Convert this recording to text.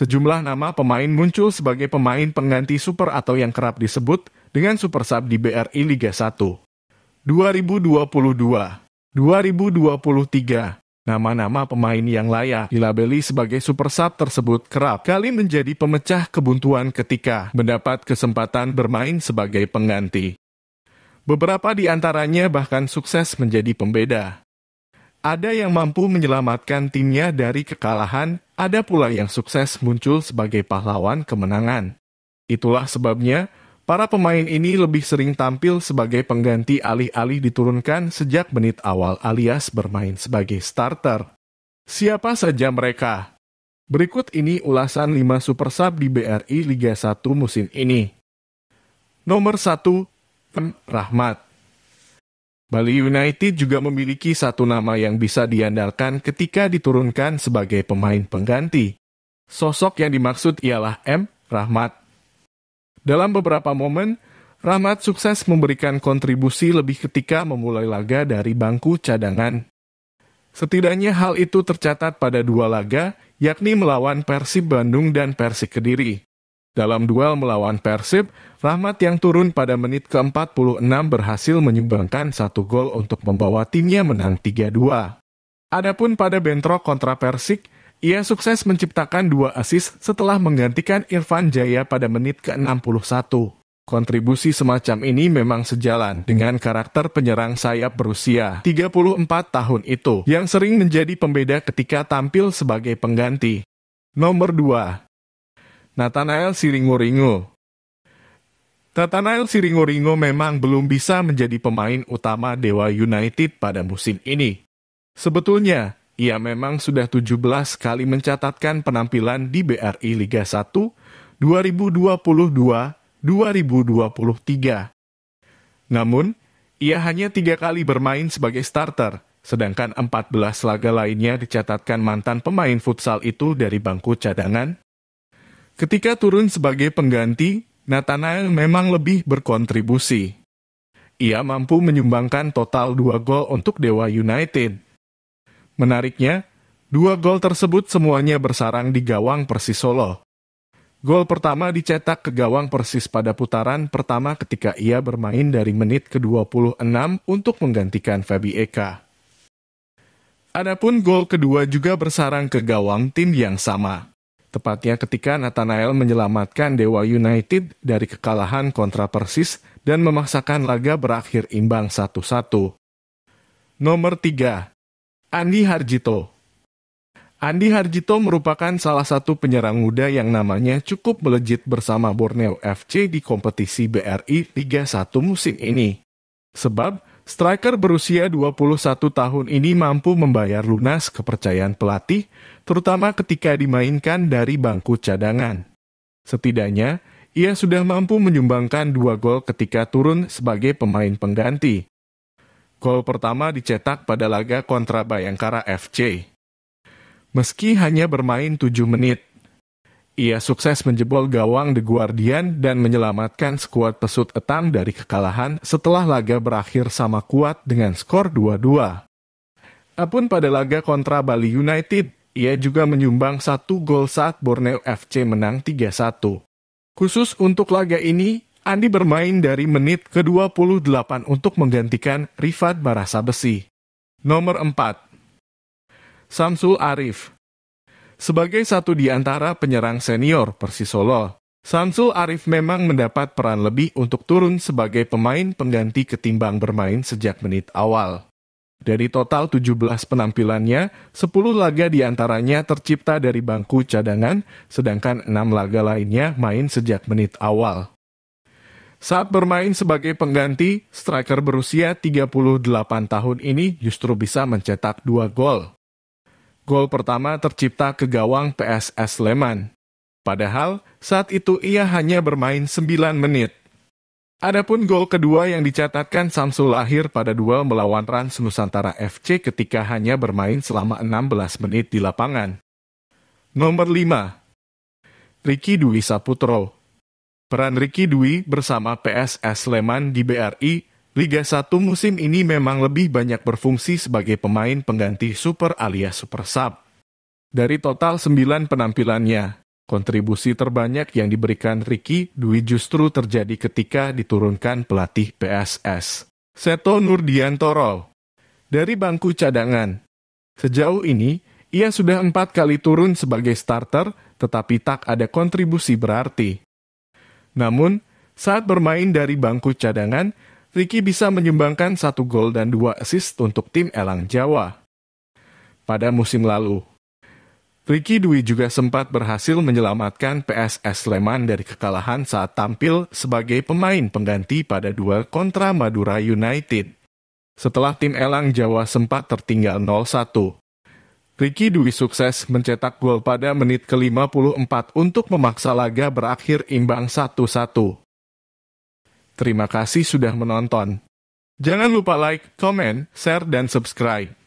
Sejumlah nama pemain muncul sebagai pemain pengganti super atau yang kerap disebut dengan super sub di BRI Liga 1. 2022, 2023, Nama-nama pemain yang layak dilabeli sebagai super sub tersebut kerap kali menjadi pemecah kebuntuan ketika mendapat kesempatan bermain sebagai pengganti. Beberapa di antaranya bahkan sukses menjadi pembeda. Ada yang mampu menyelamatkan timnya dari kekalahan, ada pula yang sukses muncul sebagai pahlawan kemenangan. Itulah sebabnya Para pemain ini lebih sering tampil sebagai pengganti alih-alih diturunkan sejak menit awal alias bermain sebagai starter. Siapa saja mereka? Berikut ini ulasan 5 super sub di BRI Liga 1 musim ini. Nomor 1, M. Rahmat. Bali United juga memiliki satu nama yang bisa diandalkan ketika diturunkan sebagai pemain pengganti. Sosok yang dimaksud ialah M. Rahmat dalam beberapa momen, Rahmat sukses memberikan kontribusi lebih ketika memulai laga dari bangku cadangan. Setidaknya hal itu tercatat pada dua laga, yakni melawan Persib Bandung dan Persik Kediri. Dalam duel melawan Persib, Rahmat yang turun pada menit ke-46 berhasil menyumbangkan satu gol untuk membawa timnya menang 3-2. Adapun pada bentrok kontra Persik, ia sukses menciptakan dua asis setelah menggantikan Irfan Jaya pada menit ke-61. Kontribusi semacam ini memang sejalan dengan karakter penyerang sayap berusia 34 tahun itu yang sering menjadi pembeda ketika tampil sebagai pengganti. Nomor 2. Nathanael Siringo-Ringo Nathanael Siringo-Ringo memang belum bisa menjadi pemain utama Dewa United pada musim ini. Sebetulnya, ia memang sudah 17 kali mencatatkan penampilan di BRI Liga 1 2022-2023. Namun, ia hanya tiga kali bermain sebagai starter, sedangkan 14 laga lainnya dicatatkan mantan pemain futsal itu dari bangku cadangan. Ketika turun sebagai pengganti, Nathanael memang lebih berkontribusi. Ia mampu menyumbangkan total dua gol untuk Dewa United Menariknya, dua gol tersebut semuanya bersarang di gawang Persis Solo. Gol pertama dicetak ke gawang Persis pada putaran pertama ketika ia bermain dari menit ke-26 untuk menggantikan Fabi Eka. Adapun gol kedua juga bersarang ke gawang tim yang sama. Tepatnya ketika Nathanael menyelamatkan Dewa United dari kekalahan kontra Persis dan memaksakan laga berakhir imbang 1-1. Nomor 3. Andi Harjito. Andi Harjito merupakan salah satu penyerang muda yang namanya cukup melejit bersama Borneo FC di kompetisi BRI Liga 1 musim ini. Sebab, striker berusia 21 tahun ini mampu membayar lunas kepercayaan pelatih, terutama ketika dimainkan dari bangku cadangan. Setidaknya, ia sudah mampu menyumbangkan dua gol ketika turun sebagai pemain pengganti, Gol pertama dicetak pada laga kontra Bayangkara FC. Meski hanya bermain 7 menit, ia sukses menjebol gawang The Guardian dan menyelamatkan skuad pesut etam dari kekalahan setelah laga berakhir sama kuat dengan skor 2-2. Apun pada laga kontra Bali United, ia juga menyumbang satu gol saat Borneo FC menang 3-1. Khusus untuk laga ini, Andi bermain dari menit ke-28 untuk menggantikan Rifat Barasa Besi. Nomor 4 Samsul Arif Sebagai satu di antara penyerang senior Persis Solo, Samsul Arif memang mendapat peran lebih untuk turun sebagai pemain pengganti ketimbang bermain sejak menit awal. Dari total 17 penampilannya, 10 laga diantaranya tercipta dari bangku cadangan, sedangkan 6 laga lainnya main sejak menit awal. Saat bermain sebagai pengganti, striker berusia 38 tahun ini justru bisa mencetak dua gol. Gol pertama tercipta ke gawang PSS Sleman. Padahal saat itu ia hanya bermain 9 menit. Adapun gol kedua yang dicatatkan Samsul Lahir pada duel melawan Rans Nusantara FC ketika hanya bermain selama 16 menit di lapangan. Nomor 5 Ricky Dwi Saputro Peran Ricky Dwi bersama PSS Sleman di BRI, Liga 1 musim ini memang lebih banyak berfungsi sebagai pemain pengganti super alias super sub. Dari total 9 penampilannya, kontribusi terbanyak yang diberikan Ricky Dwi justru terjadi ketika diturunkan pelatih PSS. Seto Nurdiantoro Dari bangku cadangan, sejauh ini ia sudah empat kali turun sebagai starter tetapi tak ada kontribusi berarti. Namun, saat bermain dari bangku cadangan, Ricky bisa menyumbangkan satu gol dan dua assist untuk tim Elang Jawa. Pada musim lalu, Ricky Dwi juga sempat berhasil menyelamatkan PSS Sleman dari kekalahan saat tampil sebagai pemain pengganti pada dua kontra Madura United. Setelah tim Elang Jawa sempat tertinggal Ricky Dwi sukses mencetak gol pada menit ke-54 untuk memaksa laga berakhir imbang 1-1. Terima kasih sudah menonton. Jangan lupa like, comment, share, dan subscribe.